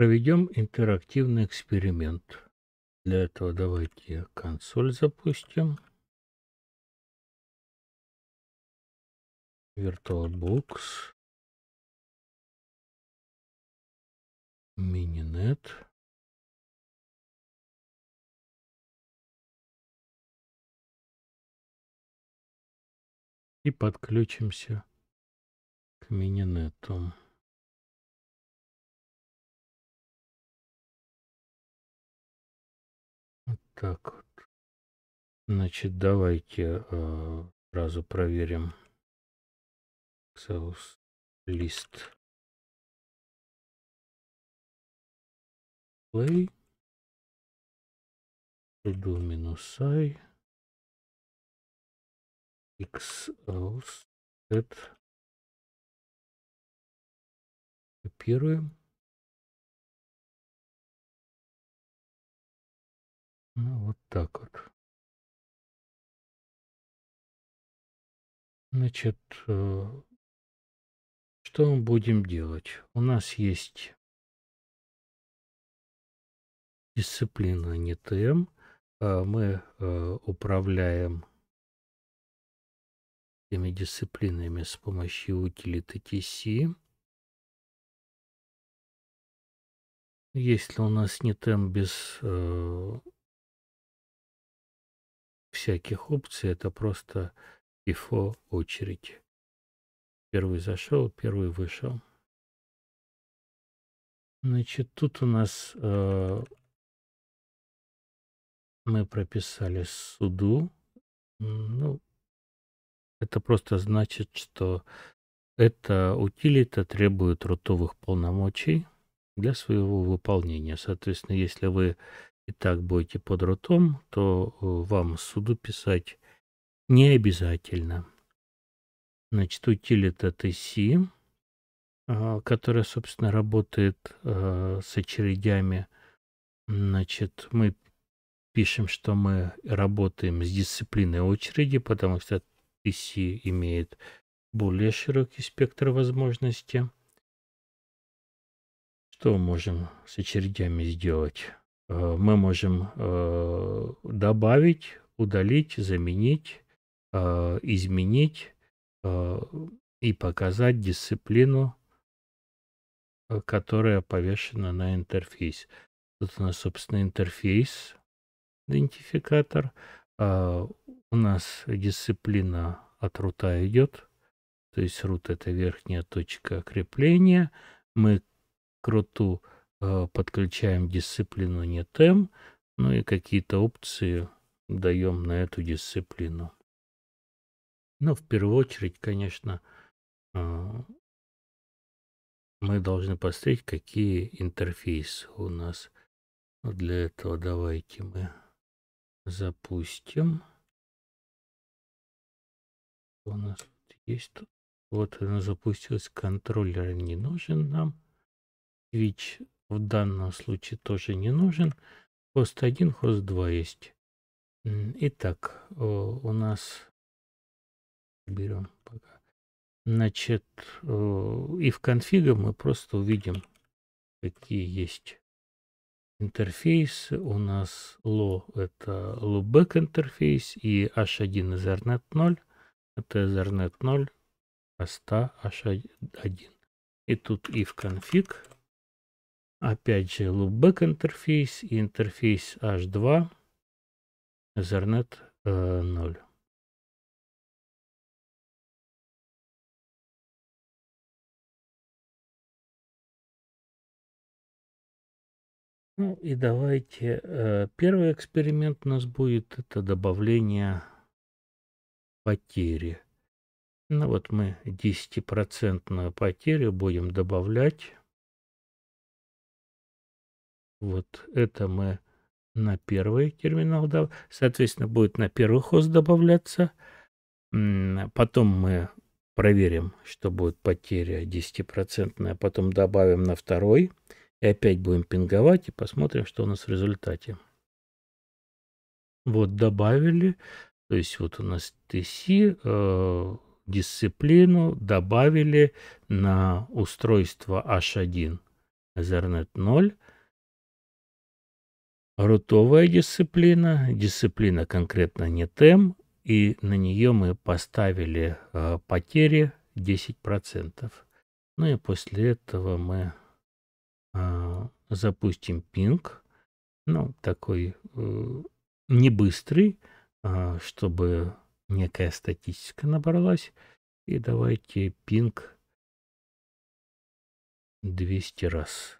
Проведем интерактивный эксперимент. Для этого давайте консоль запустим. VirtualBox. Мининет. И подключимся к Мининету. так вот. Значит, давайте э, сразу проверим. Excel лист. Play. иду минус i. X aus. Копируем. Ну, вот так вот. Значит, э, что мы будем делать? У нас есть дисциплина а не а Мы э, управляем этими дисциплинами с помощью утилиты TC. Если у нас не тем без э, всяких опций, это просто ифо очередь. Первый зашел, первый вышел. Значит, тут у нас э, мы прописали суду. Ну, это просто значит, что эта утилита требует рутовых полномочий для своего выполнения. Соответственно, если вы и так будете под ртом, то э, вам суду писать не обязательно. Значит, утилита TC, а, которая, собственно, работает э, с очередями. Значит, мы пишем, что мы работаем с дисциплиной очереди, потому что TC имеет более широкий спектр возможностей. Что можем с очередями сделать? Э, мы можем э, добавить, удалить, заменить, э, изменить и показать дисциплину, которая повешена на интерфейс. Тут у нас, собственно, интерфейс, идентификатор. У нас дисциплина от рута идет, то есть рут это верхняя точка крепления. Мы к руту Э, подключаем дисциплину не тем, ну и какие-то опции даем на эту дисциплину. Но ну, в первую очередь, конечно, э, мы должны посмотреть, какие интерфейсы у нас. Для этого давайте мы запустим. У нас есть тут. Вот она запустилась. контроллер не нужен нам. Twitch в данном случае тоже не нужен. Хост 1, хост 2 есть. Итак, у нас берем пока. Значит, и в конфига мы просто увидим, какие есть интерфейсы. У нас LO это loopback интерфейс и H1 Ethernet 0. Это Ethernet 0 хоста H1. И тут и if config Опять же, loopback интерфейс и интерфейс H2, Ethernet э, 0. Ну и давайте, э, первый эксперимент у нас будет, это добавление потери. Ну вот мы 10% потерю будем добавлять. Вот это мы на первый терминал. Соответственно, будет на первый хост добавляться. Потом мы проверим, что будет потеря 10%, потом добавим на второй. И опять будем пинговать и посмотрим, что у нас в результате. Вот добавили. То есть вот у нас TC, э, дисциплину добавили на устройство H1 Ethernet 0 рутовая дисциплина, дисциплина конкретно не тем, и на нее мы поставили э, потери 10%. Ну и после этого мы э, запустим пинг, ну, такой э, не быстрый, э, чтобы некая статистика набралась. И давайте пинг 200 раз.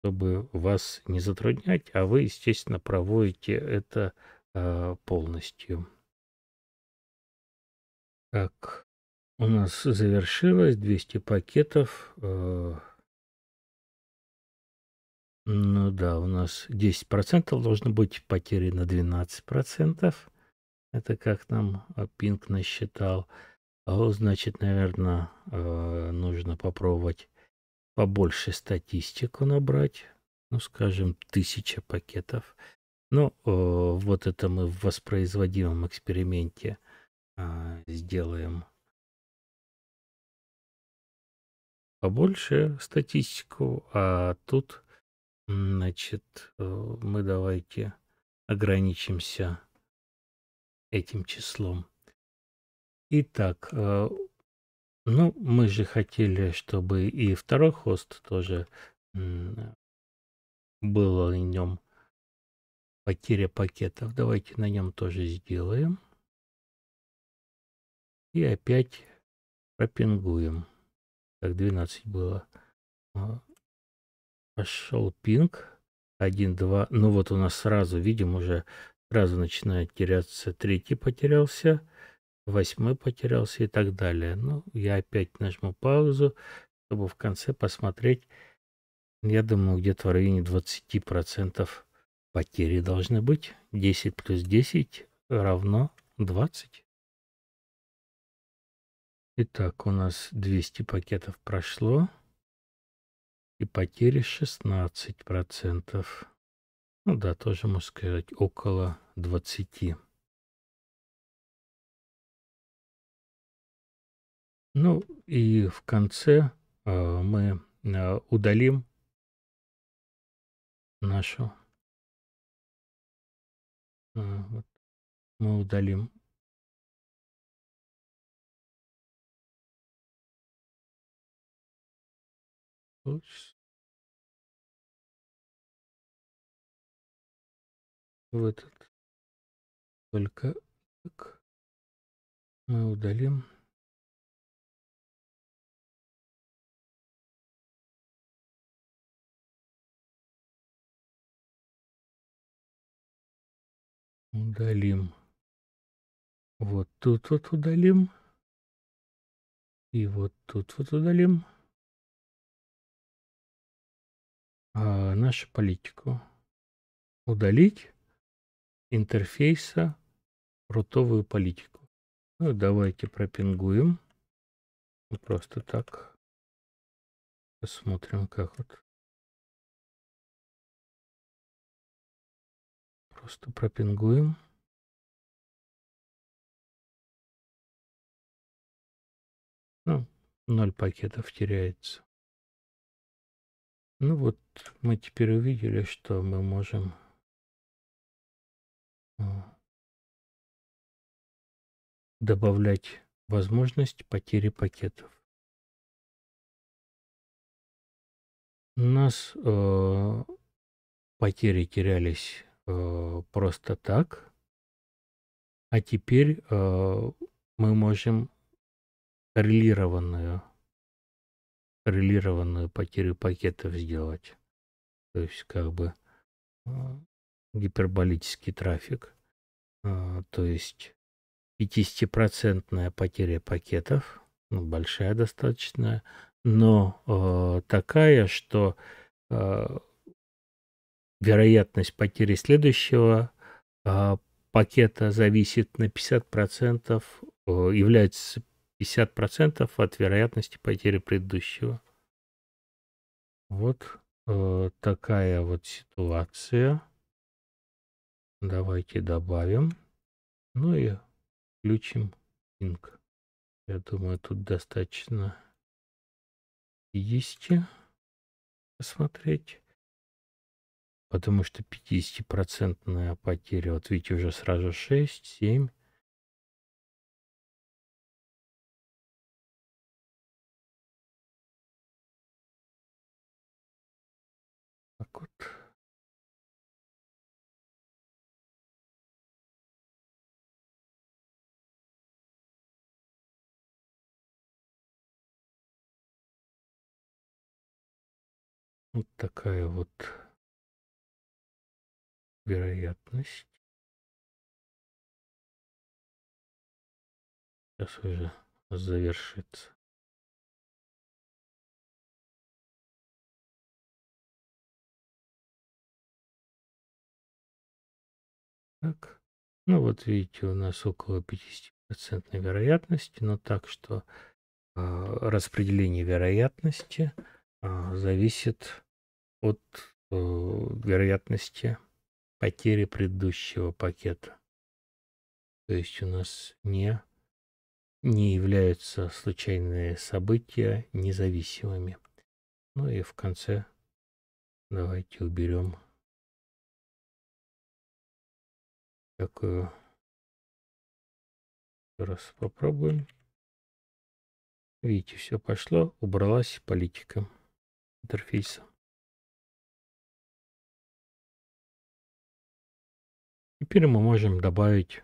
чтобы вас не затруднять, а вы, естественно, проводите это э, полностью. Так, у нас завершилось 200 пакетов. Э, ну да, у нас 10% должно быть потери потеряно 12%. Это как нам а, Пинг насчитал. А значит, наверное, э, нужно попробовать побольше статистику набрать, ну, скажем, тысяча пакетов. Ну, э, вот это мы в воспроизводимом эксперименте а, сделаем побольше статистику, а тут, значит, э, мы давайте ограничимся этим числом. Итак, э, ну, мы же хотели, чтобы и второй хост тоже было на нем потеря пакетов. Давайте на нем тоже сделаем. И опять пропингуем. Так, 12 было. А, пошел пинг. 1, 2. Ну вот у нас сразу, видим, уже сразу начинает теряться. Третий потерялся восьмой потерялся и так далее. Ну, я опять нажму паузу, чтобы в конце посмотреть, я думаю, где-то в районе 20% потери должны быть. 10 плюс 10 равно 20. Итак, у нас 200 пакетов прошло. И потери 16%. Ну да, тоже можно сказать около 20%. Ну и в конце э, мы э, удалим нашу... Э, вот, мы удалим в этот только так. мы удалим удалим. Вот тут вот удалим. И вот тут вот удалим. А нашу политику. Удалить интерфейса рутовую политику. Ну, давайте пропингуем. Просто так. Посмотрим, как вот Просто пропингуем. Ну, ноль пакетов теряется. Ну вот, мы теперь увидели, что мы можем а, добавлять возможность потери пакетов. У нас э, потери терялись э, просто так. А теперь э, мы можем коррелированную, коррелированную потерю пакетов сделать. То есть как бы э, гиперболический трафик. Э, то есть 50% потеря пакетов, ну, большая достаточно, но э, такая, что э, вероятность потери следующего а, пакета зависит на 50%, э, является 50% от вероятности потери предыдущего. Вот э, такая вот ситуация. Давайте добавим. Ну и включим Инк. Я думаю, тут достаточно 50 э, посмотреть потому что 50-процентная потеря, вот видите, уже сразу 6, 7. Так вот. Вот такая вот вероятность. Сейчас уже завершится. Так. Ну вот видите, у нас около 50% вероятности, но так что э, распределение вероятности э, зависит от э, вероятности потери предыдущего пакета. То есть у нас не, не являются случайные события независимыми. Ну и в конце давайте уберем такую. Раз попробуем. Видите, все пошло, убралась политика интерфейса. Теперь мы можем добавить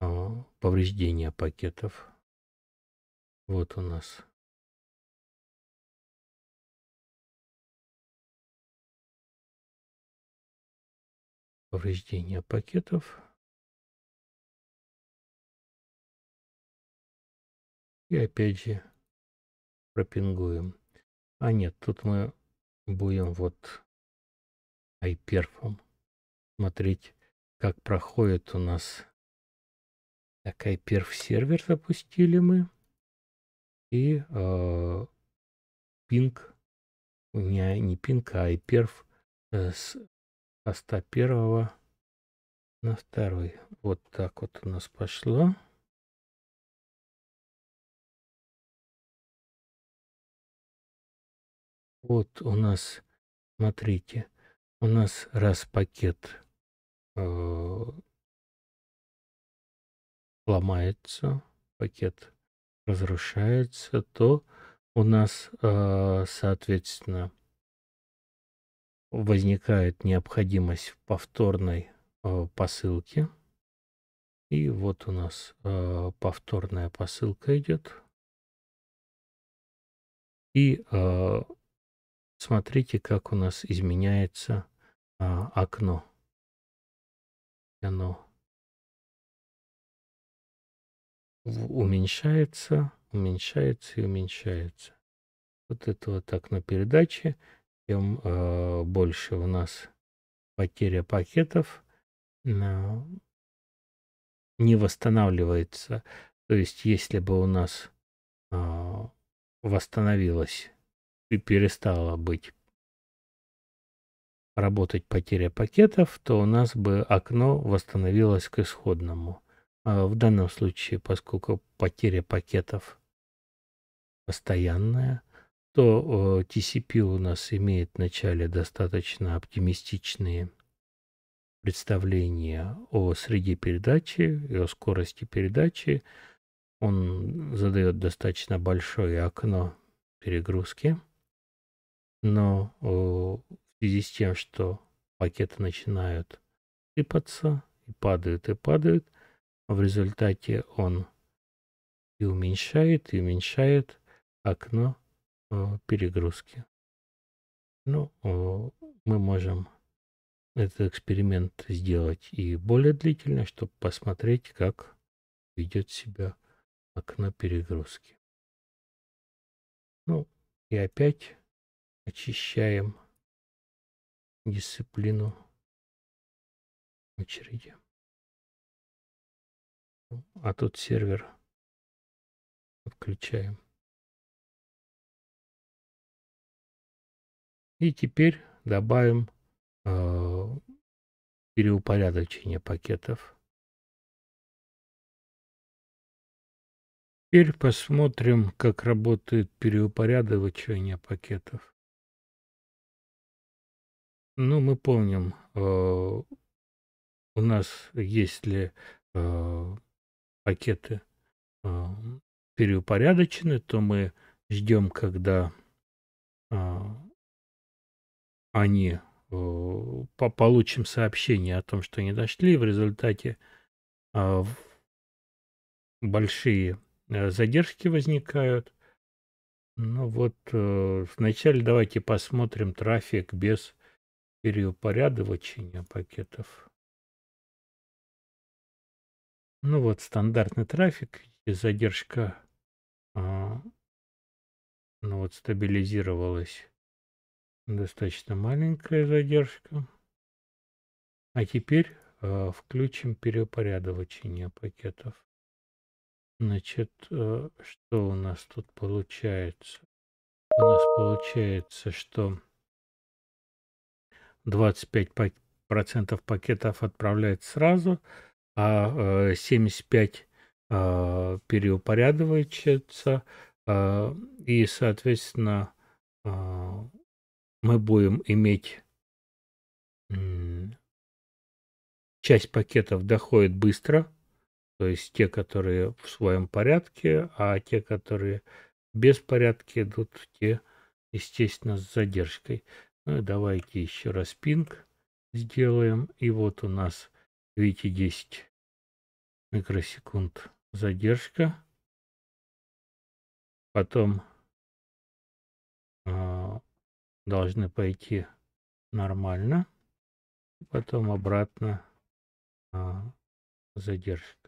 а, повреждения пакетов. Вот у нас. Повреждения пакетов. И опять же пропингуем. А нет, тут мы будем вот iperfом смотреть, как проходит у нас. Так, IPerf-сервер запустили мы. И э, у меня не пинг, а IPerf э, с поста первого на второй. Вот так вот у нас пошло. Вот у нас, смотрите, у нас раз пакет э, ломается, пакет разрушается, то у нас, э, соответственно, возникает необходимость повторной э, посылки. И вот у нас э, повторная посылка идет. И э, смотрите, как у нас изменяется а, окно. Оно уменьшается, уменьшается и уменьшается. Вот это вот окно передачи, тем э, больше у нас потеря пакетов э, не восстанавливается. То есть, если бы у нас э, а, восстановилась и перестала быть работать потеря пакетов, то у нас бы окно восстановилось к исходному. А в данном случае, поскольку потеря пакетов постоянная, то TCP у нас имеет начале достаточно оптимистичные представления о среде передачи и о скорости передачи. Он задает достаточно большое окно перегрузки, но в связи с тем, что пакеты начинают сыпаться и падают и падают, а в результате он и уменьшает, и уменьшает окно э, перегрузки. Ну, мы можем этот эксперимент сделать и более длительно, чтобы посмотреть, как ведет себя окно перегрузки. Ну, и опять очищаем дисциплину очереди. Ну, а тут сервер включаем. И теперь добавим э, переупорядочение пакетов. Теперь посмотрим, как работает переупорядочивание пакетов. Ну, мы помним, э, у нас есть ли э, пакеты э, переупорядочены, то мы ждем, когда э, они э, получим сообщение о том, что они дошли. В результате большие задержки возникают. Ну вот, вначале давайте посмотрим трафик без переупорядочения пакетов. Ну вот стандартный трафик, задержка а, ну вот стабилизировалась. Достаточно маленькая задержка. А теперь а, включим переупорядочение пакетов. Значит, а, что у нас тут получается? У нас получается, что 25% пакетов отправляет сразу, а 75% э, а, переупорядочивается. А, и, соответственно, а, мы будем иметь часть пакетов доходит быстро, то есть те, которые в своем порядке, а те, которые без порядка идут, те, естественно, с задержкой. Ну давайте еще раз пинг сделаем. И вот у нас, видите, 10 микросекунд задержка. Потом э, должны пойти нормально. Потом обратно э, задержка.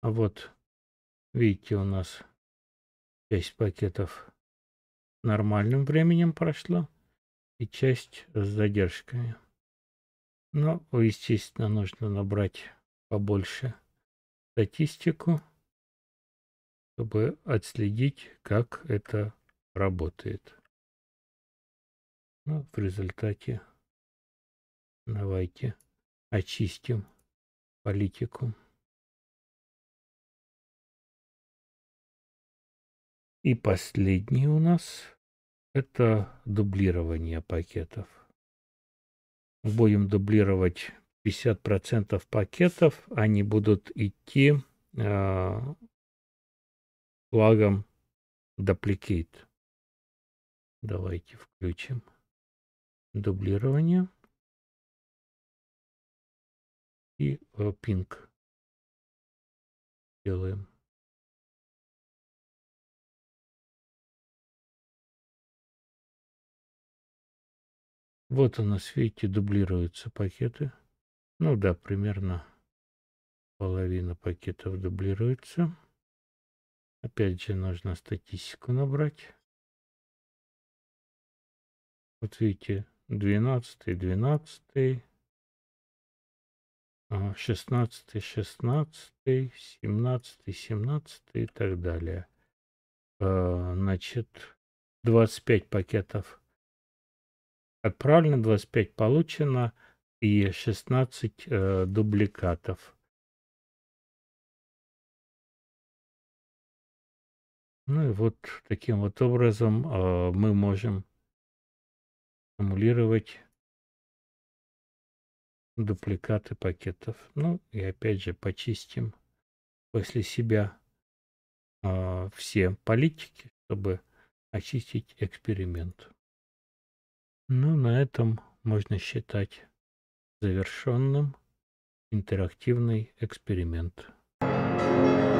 А вот, видите, у нас часть пакетов нормальным временем прошло и часть с задержками. Но, естественно, нужно набрать побольше статистику, чтобы отследить, как это работает. Ну, в результате давайте очистим политику. И последний у нас это дублирование пакетов. Будем дублировать 50% пакетов. Они будут идти э, флагом Duplicate. Давайте включим дублирование и э, пинг делаем. Вот у нас, видите, дублируются пакеты. Ну да, примерно половина пакетов дублируется. Опять же, нужно статистику набрать. Вот видите, 12, 12, 16, 16, 17, 17 и так далее. А, значит, 25 пакетов Отправлено э, 25 получено и 16 э, дубликатов. Ну и вот таким вот образом э, мы можем симулировать дубликаты пакетов. Ну и опять же почистим после себя э, все политики, чтобы очистить эксперимент. Ну, на этом можно считать завершенным интерактивный эксперимент. Thank you.